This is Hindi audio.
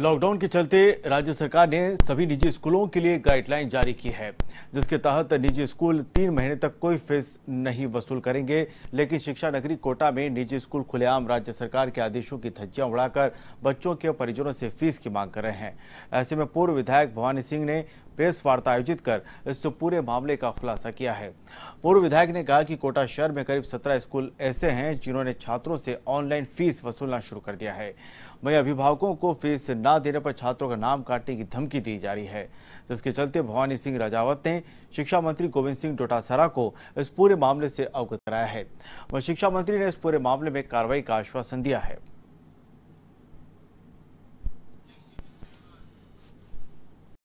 लॉकडाउन के चलते राज्य सरकार ने सभी निजी स्कूलों के लिए गाइडलाइन जारी की है जिसके तहत निजी स्कूल तीन महीने तक कोई फीस नहीं वसूल करेंगे लेकिन शिक्षा नगरी कोटा में निजी स्कूल खुलेआम राज्य सरकार के आदेशों की धज्जियां उड़ाकर बच्चों के परिजनों से फीस की मांग कर रहे हैं ऐसे में पूर्व विधायक भवानी सिंह ने प्रेस वार्ता आयोजित कर इस पूरे मामले का खुलासा किया है पूर्व विधायक ने कहा कि कोटा शहर में करीब सत्रह स्कूल ऐसे हैं जिन्होंने छात्रों से ऑनलाइन फीस वसूलना शुरू कर दिया है वहीं अभिभावकों को फीस न देने पर छात्रों का नाम काटने की धमकी दी जा रही है जिसके चलते भवानी सिंह राजावत ने शिक्षा मंत्री गोविंद सिंह डोटासरा को इस पूरे मामले से अवगत कराया है वह शिक्षा मंत्री ने इस पूरे मामले में कार्रवाई का आश्वासन दिया है